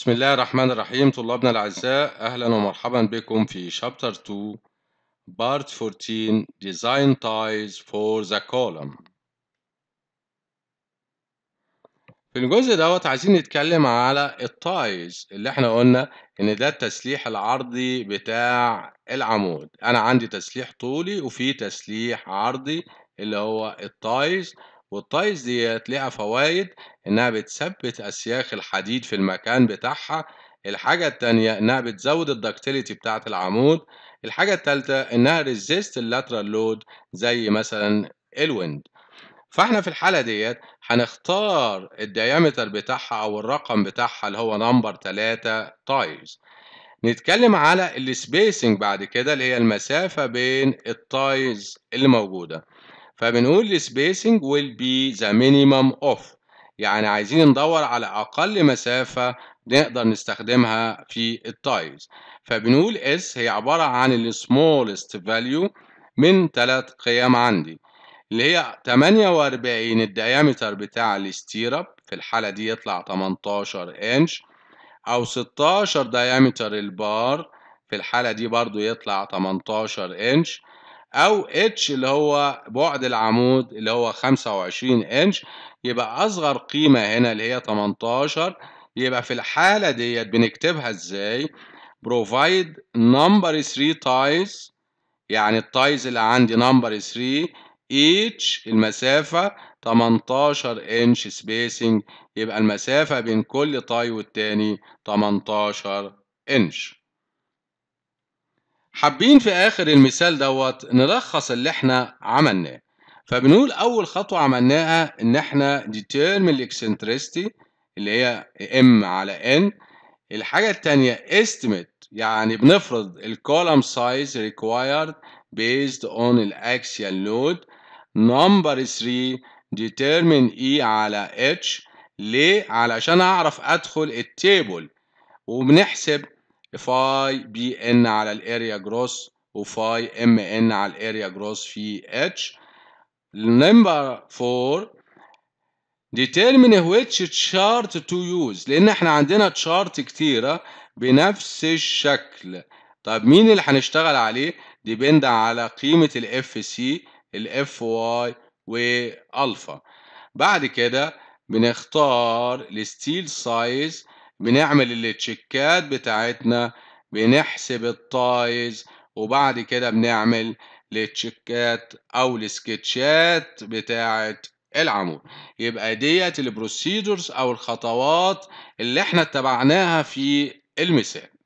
بسم الله الرحمن الرحيم طلابنا الأعزاء أهلا ومرحبا بكم في شابتر 2 بارت 14 Design Ties for the Column في الجزء دوت عايزين نتكلم على التايز اللي احنا قلنا ان ده التسليح العرضي بتاع العمود انا عندي تسليح طولي وفي تسليح عرضي اللي هو التايز والتايز ديت ليها فوائد إنها بتثبت أسياخ الحديد في المكان بتاعها الحاجة التانية إنها بتزود الدكتيليتي بتاعة العمود الحاجة التالتة إنها ريزيست اللاترال لود زي مثلا الويند فاحنا في الحالة ديت هنختار الديامتر بتاعها أو الرقم بتاعها اللي هو نمبر 3 تايز نتكلم على السبيسنج بعد كده اللي هي المسافة بين التايز اللي موجودة فبنقول السبيسنج will be the minimum of يعني عايزين ندور على أقل مسافة نقدر نستخدمها في التايلز فبنقول S هي عبارة عن ال smallest value من ثلاث قيم عندي اللي هي 48 الديامتر بتاع الاستيرب في الحالة دي يطلع 18 انش أو 16 ديامتر البار في الحالة دي برضو يطلع 18 انش او اتش اللي هو بعد العمود اللي هو 25 انش يبقى اصغر قيمه هنا اللي هي 18 يبقى في الحاله ديت بنكتبها ازاي بروفايد نمبر 3 تايز يعني التايز اللي عندي نمبر 3 اتش المسافه 18 انش سبيسنج يبقى المسافه بين كل تاي والتاني 18 انش حابين في آخر المثال دوت نلخص اللي احنا عملناه فبنقول أول خطوة عملناها إن احنا determine eccentricity اللي هي M على N الحاجة التانية estimate يعني بنفرض الكولم سايز required based on الأكسيال لود نمبر 3 determine E على H ليه؟ علشان أعرف أدخل التيبل وبنحسب فاي بي ان على الاريا جروس وفاي ام ان على الاريا جروس في اتش نمبر 4 ديتيرمين ويتش تشارت تو يوز لان احنا عندنا تشارت كتيره بنفس الشكل طب مين اللي هنشتغل عليه ديبند على قيمه الاف سي الاف واي والفا بعد كده بنختار الستيل سايز بنعمل التشيكات بتاعتنا بنحسب الطايز وبعد كده بنعمل التشيكات او السكتشات بتاعت العمود يبقى ديت البروسيدورز او الخطوات اللي احنا اتبعناها في المثال